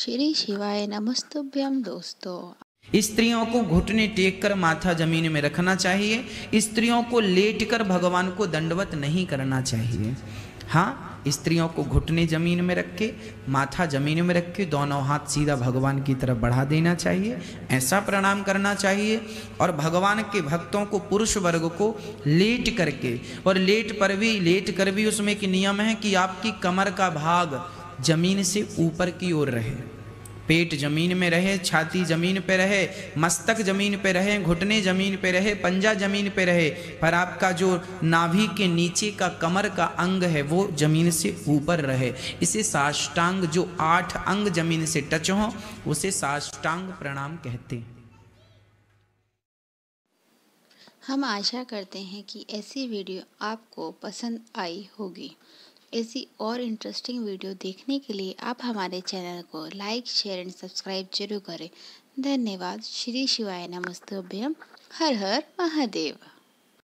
श्री शिवाय नमस्तुभ्यम दोस्तों स्त्रियों को घुटने टेक कर माथा जमीन में रखना चाहिए स्त्रियों को लेट कर भगवान को दंडवत नहीं करना चाहिए हाँ स्त्रियों को घुटने जमीन में रख के माथा जमीन में रख के दोनों हाथ सीधा भगवान की तरफ बढ़ा देना चाहिए ऐसा प्रणाम करना चाहिए और भगवान के भक्तों को पुरुष वर्ग को लेट करके और लेट पर भी लेट कर भी उसमें एक नियम है कि आपकी कमर का भाग जमीन से ऊपर की ओर रहे पेट जमीन में रहे छाती जमीन पे रहे मस्तक जमीन पे रहे घुटने जमीन पे रहे पंजा जमीन पे रहे पर आपका जो नाभि के नीचे का कमर का अंग है वो जमीन से ऊपर रहे इसे साष्टांग जो आठ अंग जमीन से टच हो उसे साष्टांग प्रणाम कहते हैं हम आशा करते हैं कि ऐसी वीडियो आपको पसंद आई होगी ऐसी और इंटरेस्टिंग वीडियो देखने के लिए आप हमारे चैनल को लाइक शेयर एंड सब्सक्राइब जरूर करें धन्यवाद श्री शिवाय नमस्तोभ्यम हर हर महादेव